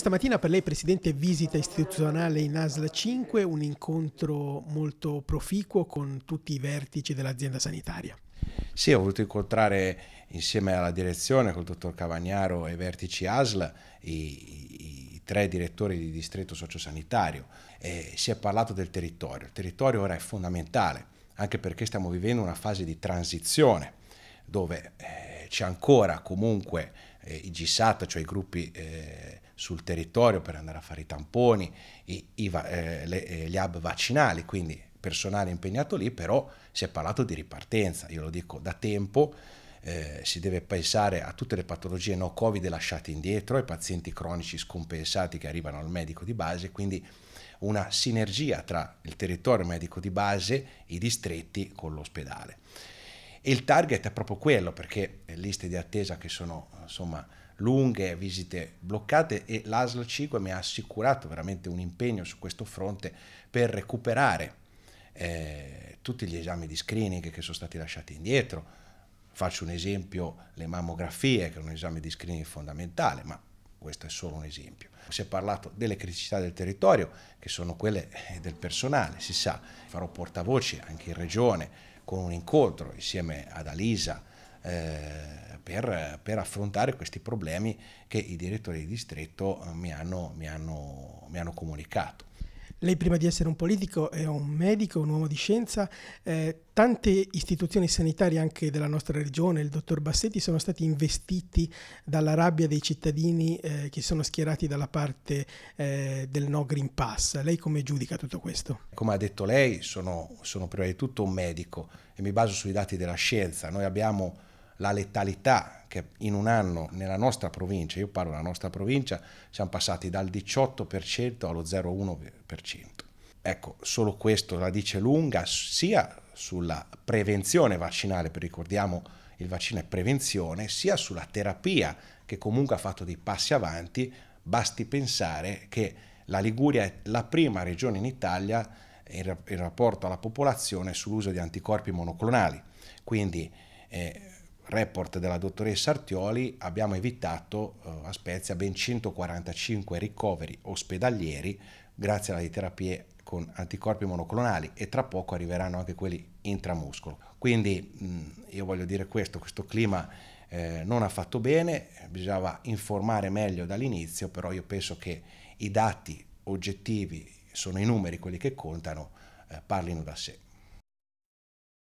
Questa mattina per lei, Presidente, visita istituzionale in ASL 5, un incontro molto proficuo con tutti i vertici dell'azienda sanitaria. Sì, ho voluto incontrare insieme alla direzione, col dottor Cavagnaro e vertici ASL, i, i tre direttori di distretto sociosanitario. E si è parlato del territorio. Il territorio ora è fondamentale, anche perché stiamo vivendo una fase di transizione dove eh, c'è ancora comunque eh, i GSAT, cioè i gruppi eh, sul territorio per andare a fare i tamponi, i, i, eh, le, eh, gli hub vaccinali, quindi personale impegnato lì, però si è parlato di ripartenza, io lo dico da tempo, eh, si deve pensare a tutte le patologie no covid lasciate indietro, ai pazienti cronici scompensati che arrivano al medico di base, quindi una sinergia tra il territorio medico di base, i distretti con l'ospedale. E il target è proprio quello, perché liste di attesa che sono insomma, lunghe, visite bloccate e l'ASL 5 mi ha assicurato veramente un impegno su questo fronte per recuperare eh, tutti gli esami di screening che sono stati lasciati indietro. Faccio un esempio, le mammografie, che è un esame di screening fondamentale, ma questo è solo un esempio. Si è parlato delle criticità del territorio, che sono quelle eh, del personale, si sa, farò portavoce anche in regione con un incontro insieme ad Alisa, eh, per, per, affrontare questi problemi che i direttori di distretto eh, mi hanno, mi hanno, mi hanno comunicato. Lei prima di essere un politico è un medico, un uomo di scienza. Eh, tante istituzioni sanitarie anche della nostra regione, il dottor Bassetti, sono stati investiti dalla rabbia dei cittadini eh, che sono schierati dalla parte eh, del no Green Pass. Lei come giudica tutto questo? Come ha detto lei, sono, sono prima di tutto un medico e mi baso sui dati della scienza. Noi abbiamo la letalità che in un anno nella nostra provincia, io parlo della nostra provincia, siamo passati dal 18% allo 0,1%. Ecco, solo questo la dice lunga sia sulla prevenzione vaccinale, perché ricordiamo il vaccino è prevenzione, sia sulla terapia che comunque ha fatto dei passi avanti, basti pensare che la Liguria è la prima regione in Italia in, rapporto alla popolazione sull'uso di anticorpi monoclonali. Quindi eh, report della dottoressa Artioli abbiamo evitato eh, a Spezia ben 145 ricoveri ospedalieri grazie alle terapie con anticorpi monoclonali e tra poco arriveranno anche quelli intramuscolo. Quindi mm, io voglio dire questo, questo clima eh, non ha fatto bene, bisognava informare meglio dall'inizio, però io penso che i dati oggettivi sono i numeri quelli che contano, eh, parlino da sé.